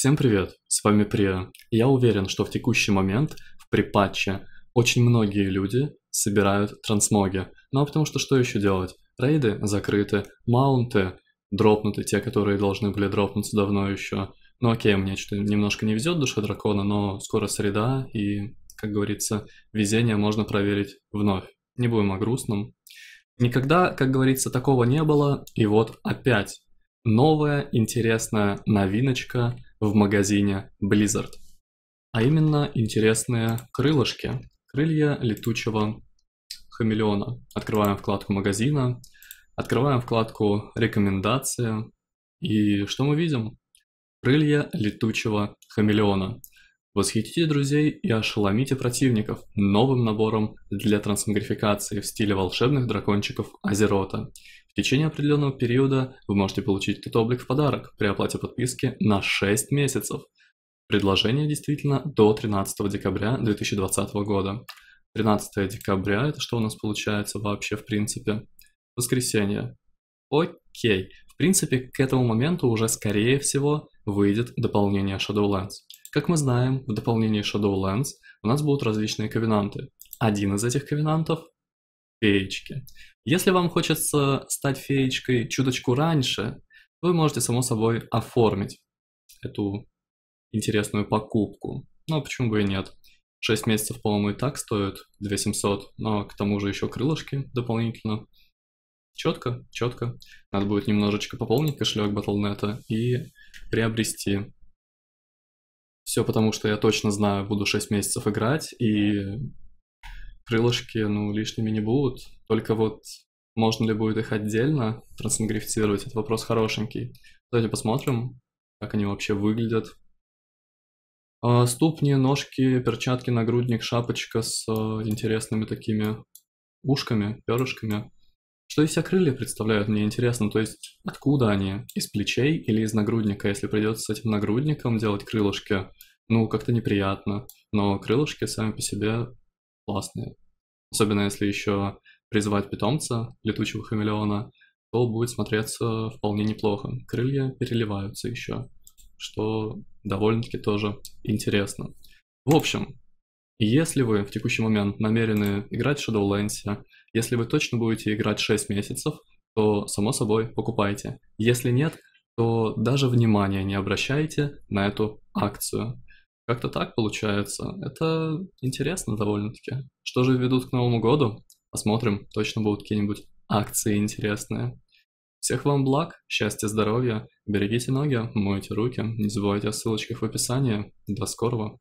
Всем привет, с вами Прия. Я уверен, что в текущий момент в припатче очень многие люди собирают трансмоги. Ну а потому что что еще делать? Рейды закрыты, маунты дропнуты, те, которые должны были дропнуться давно еще. Ну окей, мне что-то немножко не везет душа дракона, но скоро среда, и, как говорится, везение можно проверить вновь. Не будем о грустном. Никогда, как говорится, такого не было, и вот опять новая интересная новиночка – в магазине Blizzard. А именно интересные крылышки, крылья летучего хамелеона. Открываем вкладку магазина, открываем вкладку рекомендации. И что мы видим? Крылья летучего хамелеона. Восхитите друзей и ошеломите противников новым набором для трансмогрификации в стиле волшебных дракончиков Азерота. В течение определенного периода вы можете получить этот облик в подарок при оплате подписки на 6 месяцев. Предложение действительно до 13 декабря 2020 года. 13 декабря – это что у нас получается вообще в принципе? Воскресенье. Окей. В принципе, к этому моменту уже скорее всего выйдет дополнение Shadowlands. Как мы знаем, в дополнении Shadowlands у нас будут различные ковенанты. Один из этих ковенантов феечки. Если вам хочется стать феечкой чуточку раньше, вы можете, само собой, оформить эту интересную покупку. Ну, почему бы и нет. 6 месяцев, по-моему, и так стоит 2700, но к тому же еще крылышки дополнительно. Четко, четко. Надо будет немножечко пополнить кошелек Battle.net и приобрести. Все потому, что я точно знаю, буду 6 месяцев играть, и крылышки, ну, лишними не будут. Только вот можно ли будет их отдельно трансмигрифицировать, это вопрос хорошенький. Давайте посмотрим, как они вообще выглядят. А, ступни, ножки, перчатки, нагрудник, шапочка с э, интересными такими ушками, перышками. Что из себя крылья представляют, мне интересно, то есть откуда они? Из плечей или из нагрудника? Если придется с этим нагрудником делать крылышки, ну, как-то неприятно, но крылышки сами по себе классные особенно если еще призывать питомца, летучего хамелеона, то будет смотреться вполне неплохо. Крылья переливаются еще, что довольно-таки тоже интересно. В общем, если вы в текущий момент намерены играть в Shadowlands, если вы точно будете играть 6 месяцев, то, само собой, покупайте. Если нет, то даже внимания не обращайте на эту акцию. Как-то так получается. Это интересно довольно-таки. Что же ведут к Новому году? Посмотрим, точно будут какие-нибудь акции интересные. Всех вам благ, счастья, здоровья, берегите ноги, мойте руки, не забывайте о ссылочках в описании. До скорого!